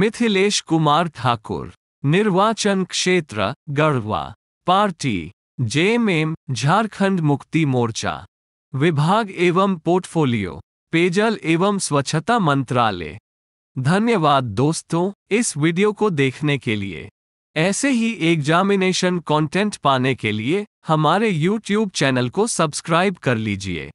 मिथिलेश कुमार ठाकुर निर्वाचन क्षेत्र Garhwa party JMM Jharkhand मुक्ति मोर्चा विभाग एवं पोर्टफोलियो पेयजल एवं स्वच्छता मंत्रालय धन्यवाद दोस्तों इस वीडियो को देखने के लिए ऐसे ही एग्जामिनेशन कंटेंट पाने के लिए हमारे YouTube चैनल को सब्सक्राइब कर लीजिए